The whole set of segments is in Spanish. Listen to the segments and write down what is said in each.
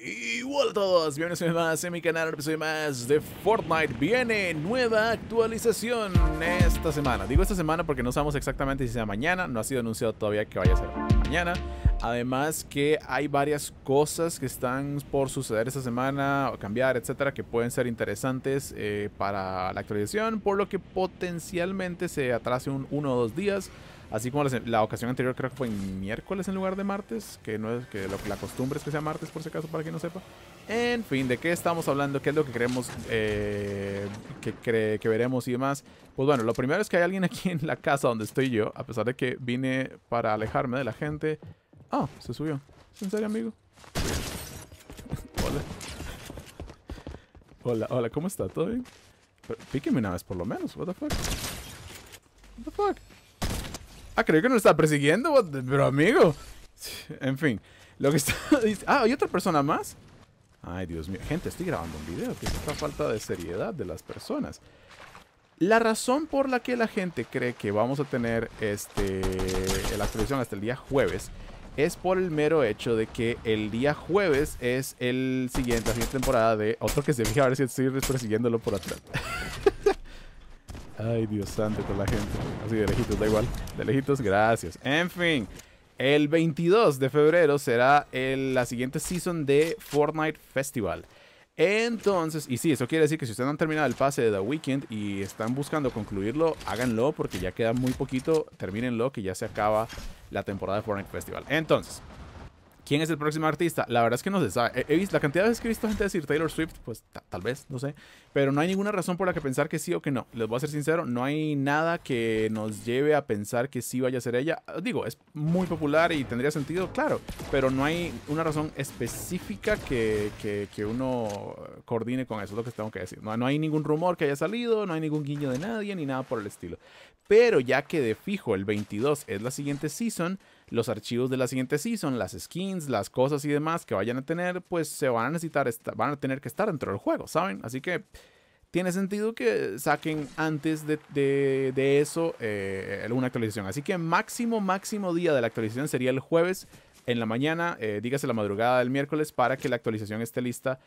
Y hola a todos, bienvenidos una más en mi canal, un episodio más de Fortnite Viene nueva actualización esta semana Digo esta semana porque no sabemos exactamente si sea mañana No ha sido anunciado todavía que vaya a ser mañana Además que hay varias cosas que están por suceder esta semana O cambiar, etcétera Que pueden ser interesantes eh, para la actualización Por lo que potencialmente se atrase un uno o dos días Así como la, ocasión anterior creo que fue en miércoles en lugar de martes, que no es que lo, la costumbre es que sea martes por si acaso para quien no sepa. En fin, ¿de qué estamos hablando? ¿Qué es lo que queremos eh, que, veremos y demás? Pues bueno, lo primero es que hay alguien aquí en la casa donde estoy yo, a pesar de que vine para alejarme de la gente. Ah, se subió. serio, amigo? hola. Hola, hola, ¿cómo está? ¿Todo bien? píqueme una vez por lo menos, what the fuck? What the fuck? Ah, creo que nos está persiguiendo, pero amigo. En fin, lo que Ah, ¿hay otra persona más? Ay, Dios mío. Gente, estoy grabando un video. Que es esta falta de seriedad de las personas. La razón por la que la gente cree que vamos a tener este, la actualización hasta el día jueves es por el mero hecho de que el día jueves es el siguiente, la siguiente temporada de... Otro que se fija a ver si estoy persiguiéndolo por atrás. Ay, Dios santo con la gente. Así de lejitos, da igual. De lejitos, gracias. En fin. El 22 de febrero será la siguiente season de Fortnite Festival. Entonces, y sí, eso quiere decir que si ustedes no han terminado el pase de The Weekend y están buscando concluirlo, háganlo porque ya queda muy poquito. Termínenlo que ya se acaba la temporada de Fortnite Festival. Entonces, ¿Quién es el próximo artista? La verdad es que no se sabe. He, visto, la cantidad de veces que he visto gente decir Taylor Swift, pues tal vez, no sé. Pero no hay ninguna razón por la que pensar que sí o que no. Les voy a ser sincero, no hay nada que nos lleve a pensar que sí vaya a ser ella. Ah, digo, es muy popular y tendría sentido, claro. Pero no hay una razón específica que, uno coordine con eso, es lo que tengo que decir. No, no hay ningún rumor que haya salido, no hay ningún guiño de nadie ni nada por el estilo. Pero ya que de fijo el 22 es la siguiente season los archivos de la siguiente season, las skins, las cosas y demás que vayan a tener, pues se van a necesitar, van a tener que estar dentro del juego, ¿saben? Así que tiene sentido que saquen antes de, eso Una eh, alguna actualización. Así que máximo, máximo día de la actualización sería el jueves en la mañana, eh, dígase la madrugada del miércoles, para que la actualización esté lista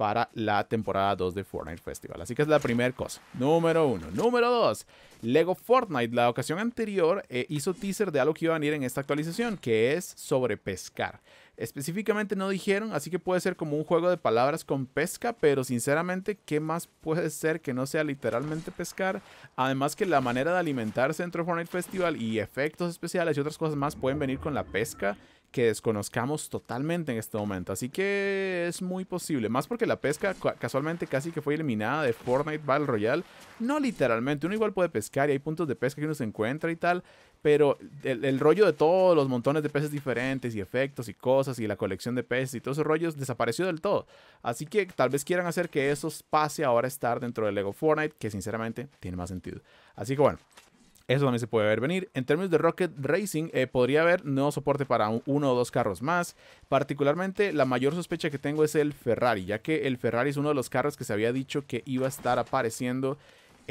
para la temporada 2 de Fortnite Festival. Así que es la primera cosa. Número 1 Número 2, Lego Fortnite. La ocasión anterior eh, hizo teaser de algo que iba a venir en esta actualización, que es sobre pescar. Específicamente no dijeron, así que puede ser como un juego de palabras con pesca, pero sinceramente, ¿qué más puede ser que no sea literalmente pescar? Además que la manera de alimentarse dentro de Fortnite Festival y efectos especiales y otras cosas más pueden venir con la pesca que desconozcamos totalmente en este momento. Así que es muy posible. Más porque la pesca casualmente casi que fue eliminada de Fortnite Battle Royale. No literalmente, uno igual puede pescar y hay puntos de pesca que uno se encuentra y tal. Pero el, rollo de todos los montones de peces diferentes y efectos y cosas y la colección de peces y todos esos rollos desapareció del todo. Así que tal vez quieran hacer que eso pase ahora a estar dentro del Lego Fortnite, que sinceramente tiene más sentido. Así que bueno, eso también se puede ver venir. En términos de Rocket Racing, eh, podría haber nuevo soporte para uno o dos carros más. Particularmente, la mayor sospecha que tengo es el Ferrari, ya que el Ferrari es uno de los carros que se había dicho que iba a estar apareciendo.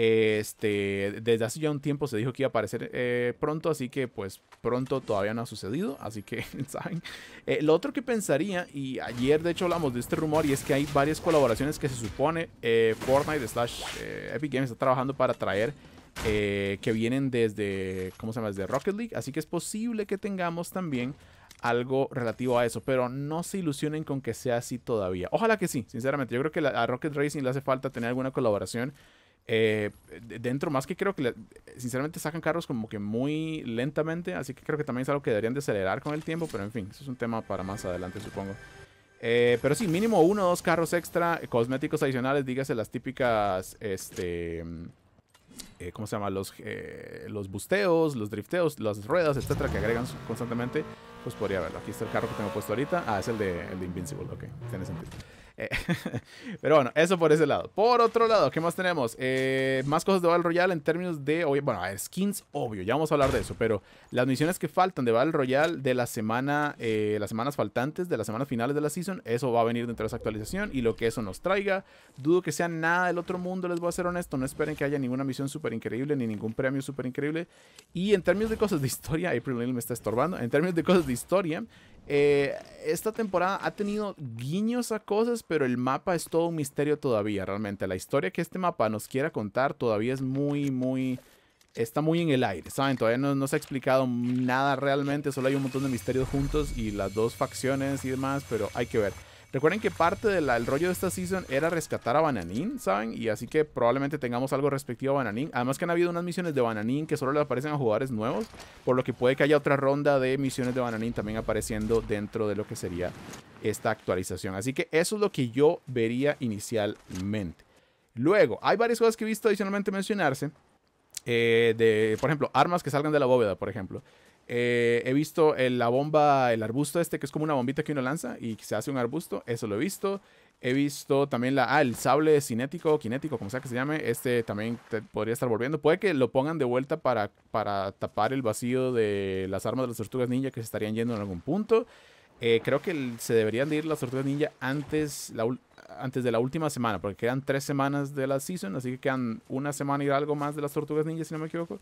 este, desde hace ya un tiempo se dijo que iba a aparecer eh, pronto, así que pues pronto todavía no ha sucedido, así que saben. Eh, lo otro que pensaría, y ayer de hecho hablamos de este rumor, y es que hay varias colaboraciones que se supone Fortnite slash Epic Games está trabajando para traer eh, que vienen desde, ¿cómo se llama? Desde Rocket League. Así que es posible que tengamos también algo relativo a eso, pero no se ilusionen con que sea así todavía. Ojalá que sí, sinceramente. Yo creo que la, a Rocket Racing le hace falta tener alguna colaboración eh, dentro, más que creo que sinceramente sacan carros como que muy lentamente, así que creo que también es algo que deberían de acelerar con el tiempo, pero en fin, eso es un tema para más adelante, supongo. Eh, pero sí, mínimo uno o dos carros extra, cosméticos adicionales, dígase las típicas, este, eh, ¿cómo se llama? Los, eh, los busteos, los drifteos, las ruedas, etcétera, que agregan constantemente, pues podría verlo. Aquí está el carro que tengo puesto ahorita. Ah, es el de, el de Invincible, ok, tiene sentido. Eh, pero bueno, eso por ese lado. Por otro lado, ¿qué más tenemos? Eh, más cosas de Battle Royale en términos de. Bueno, skins, obvio, ya vamos a hablar de eso. Pero las misiones que faltan de Battle Royale de la semana, eh, las semanas faltantes, de las semanas finales de la season, eso va a venir dentro de esa actualización y lo que eso nos traiga. Dudo que sea nada del otro mundo, les voy a ser honesto. No esperen que haya ninguna misión súper increíble ni ningún premio súper increíble. Y en términos de cosas de historia, April Lil me está estorbando. En términos de cosas de historia, eh, esta temporada ha tenido guiños a cosas, pero el mapa es todo un misterio todavía, realmente. La historia que este mapa nos quiera contar todavía es muy, muy... Está muy en el aire, ¿saben? Todavía no se ha explicado nada realmente, solo hay un montón de misterios juntos y las dos facciones y demás, pero hay que ver. Recuerden que parte del rollo de esta season era rescatar a Bananín, ¿saben? Y así que probablemente tengamos algo respectivo a Bananín. Además que han habido unas misiones de Bananín que solo le aparecen a jugadores nuevos, por lo que puede que haya otra ronda de misiones de Bananín también apareciendo dentro de lo que sería esta actualización. Así que eso es lo que yo vería inicialmente. Luego, hay varias cosas que he visto adicionalmente mencionarse. Eh, de, por ejemplo, armas que salgan de la bóveda, por ejemplo. Eh, he visto la bomba, el arbusto este, que es como una bombita que uno lanza y se hace un arbusto. Eso lo he visto. He visto también la, ah, el sable cinético, kinético, como sea que se llame. Este también podría estar volviendo. Puede que lo pongan de vuelta para, tapar el vacío de las armas de las tortugas ninja que se estarían yendo en algún punto. Eh, creo que se deberían ir las tortugas ninja antes, antes de la última semana, porque quedan tres semanas de la season, así que quedan una semana y algo más de las tortugas ninja, si no me equivoco.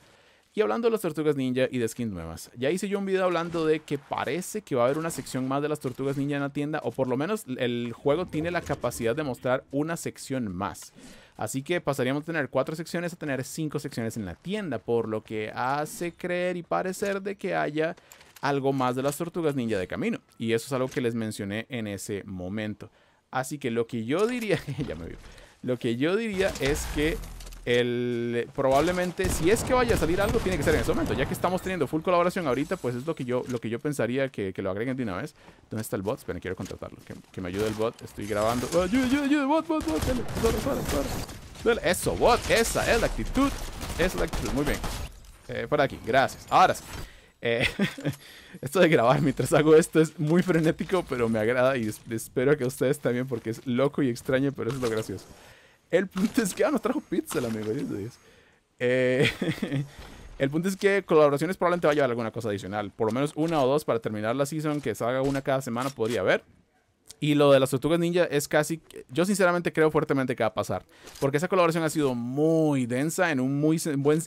Y hablando de las tortugas ninja y de skins nuevas, ya hice yo un video hablando de que parece que va a haber una sección más de las tortugas ninja en la tienda, o por lo menos el juego tiene la capacidad de mostrar una sección más. Así que pasaríamos de tener cuatro secciones a tener cinco secciones en la tienda, por lo que hace creer y parecer de que haya algo más de las tortugas ninja de camino. Y eso es algo que les mencioné en ese momento. Así que lo que yo diría, ya me vio, lo que yo diría es que el, probablemente, si es que vaya a salir algo, tiene que ser en ese momento. Ya que estamos teniendo full colaboración ahorita, pues es lo que yo, lo que yo pensaría que, lo agreguen de una vez. ¿Dónde está el bot? Esperen, quiero contratarlo. Que, me ayude el bot. Estoy grabando. Bot, bot, Eso, bot. Esa es la actitud. Esa es la actitud. Muy bien. por eh, aquí. Gracias. Ahora sí. Eh, esto de grabar mientras hago esto es muy frenético, pero me agrada y espero que ustedes también porque es loco y extraño, pero eso es lo gracioso. El punto es que, ah, nos trajo pizza amigo, de Dios. Eh, el punto es que colaboraciones probablemente va a llevar alguna cosa adicional. Por lo menos una o dos para terminar la season, que salga una cada semana podría haber. Y lo de las tortugas ninja es casi, yo sinceramente creo fuertemente que va a pasar, porque esa colaboración ha sido muy densa en un muy buen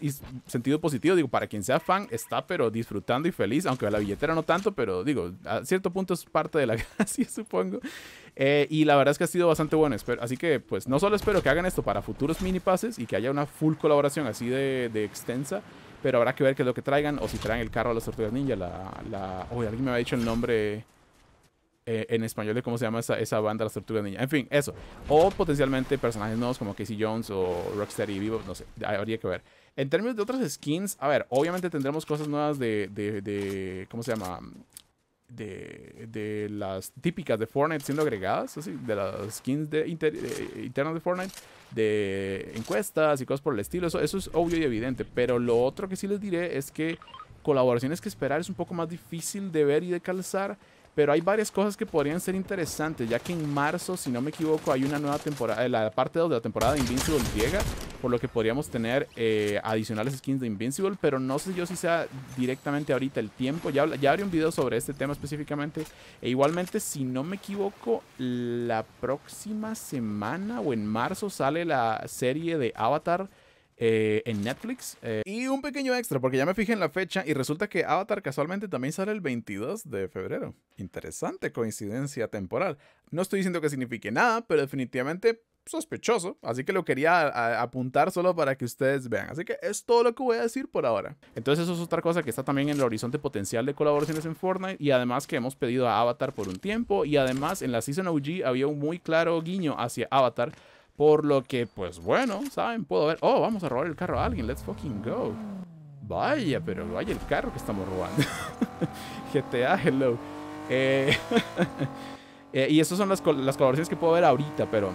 sentido positivo, digo, para quien sea fan está pero disfrutando y feliz, aunque la billetera no tanto, pero digo, a cierto punto es parte de la gracia, supongo. Eh, y la verdad es que ha sido bastante bueno, así que pues no solo espero que hagan esto para futuros mini pases y que haya una full colaboración así de, extensa, pero habrá que ver qué es lo que traigan o si traen el carro a las tortugas ninja, la... la... Uy, alguien me había dicho el nombre... Eh, en español de cómo se llama esa, esa banda, las tortugas niña. En fin, eso. O potencialmente personajes nuevos como Casey Jones o y Vivo, no sé, habría que ver. En términos de otras skins, a ver, obviamente tendremos cosas nuevas de, de, ¿cómo se llama? De, de, las típicas de Fortnite siendo agregadas, así, de las skins internas de Fortnite, de encuestas y cosas por el estilo. eso es obvio y evidente. Pero lo otro que sí les diré es que colaboraciones que esperar es un poco más difícil de ver y de calzar pero hay varias cosas que podrían ser interesantes, ya que en marzo, si no me equivoco, hay una nueva temporada, eh, la parte 2 de la temporada de Invincible llega, por lo que podríamos tener eh, adicionales skins de Invincible, pero no sé yo si sea directamente ahorita el tiempo. Ya, ya un video sobre este tema específicamente. E igualmente, si no me equivoco, la próxima semana o en marzo sale la serie de Avatar eh, en Netflix. Eh, y un pequeño extra, porque ya me fijé en la fecha y resulta que Avatar casualmente también sale el 22 de febrero. Interesante coincidencia temporal. No estoy diciendo que signifique nada, pero definitivamente sospechoso, así que lo quería apuntar solo para que ustedes vean. Así que es todo lo que voy a decir por ahora. Entonces eso es otra cosa que está también en el horizonte potencial de colaboraciones en Fortnite y además que hemos pedido a Avatar por un tiempo y además en la Season OG había un muy claro guiño hacia Avatar por lo que, pues bueno, ¿saben? Puedo ver... Oh, vamos a robar el carro a alguien. Let's fucking go. Vaya, pero vaya el carro que estamos robando. GTA, hello. Eh, eh, y estas son las, colaboraciones que puedo ver ahorita, pero...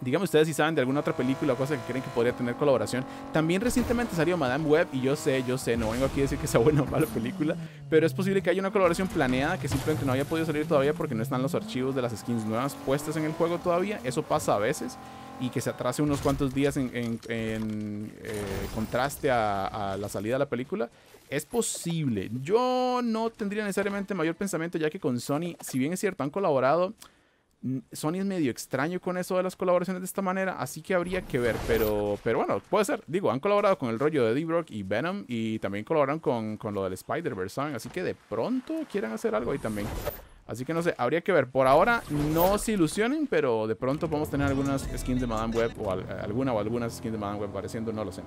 Díganme ustedes si saben de alguna otra película o cosa que creen que podría tener colaboración. También recientemente salió Madame Web y yo sé, yo sé, no vengo aquí a decir que sea buena o mala película, pero es posible que haya una colaboración planeada que simplemente no haya podido salir todavía porque no están los archivos de las skins nuevas puestas en el juego todavía. Eso pasa a veces y que se atrase unos cuantos días en, eh, contraste a, la salida de la película, es posible. Yo no tendría necesariamente mayor pensamiento, ya que con Sony, si bien es cierto, han colaborado. Sony es medio extraño con eso de las colaboraciones de esta manera, así que habría que ver, pero, pero bueno, puede ser. Digo, han colaborado con el rollo de d brock y Venom y también colaboran con, con lo del Spider-Verse, así que de pronto quieran hacer algo ahí también. Así que no sé, habría que ver. Por ahora no se ilusionen, pero de pronto podemos tener algunas skins de Madame Web o eh, alguna o algunas skins de Madame Web apareciendo, no lo sé.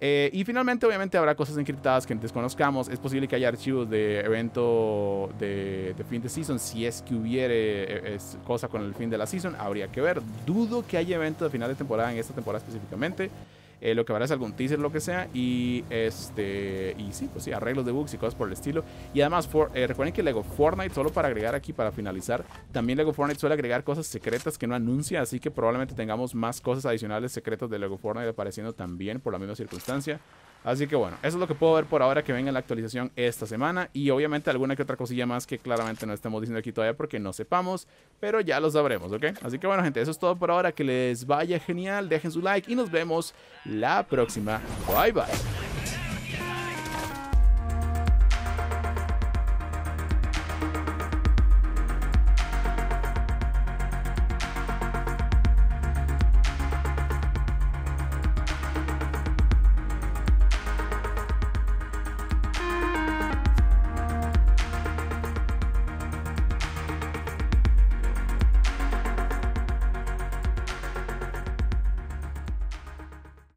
Eh, y finalmente, obviamente, habrá cosas encriptadas que desconozcamos. Es posible que haya archivos de evento de, fin de season. Si es que hubiere eh, es cosa con el fin de la season, habría que ver. Dudo que haya evento de final de temporada en esta temporada específicamente. Eh, lo que vale es algún teaser, lo que sea, y este y sí, pues sí, arreglos de bugs y cosas por el estilo. Y además, eh, recuerden que Lego Fortnite, solo para agregar aquí, para finalizar, también Lego Fortnite suele agregar cosas secretas que no anuncia, así que probablemente tengamos más cosas adicionales secretas de Lego Fortnite apareciendo también por la misma circunstancia. Así que bueno, eso es lo que puedo ver por ahora que venga la actualización esta semana. Y obviamente alguna que otra cosilla más que claramente no estamos diciendo aquí todavía porque no sepamos. Pero ya lo sabremos, ¿ok? Así que bueno, gente, eso es todo por ahora. Que les vaya genial. Dejen su like y nos vemos la próxima. Bye bye.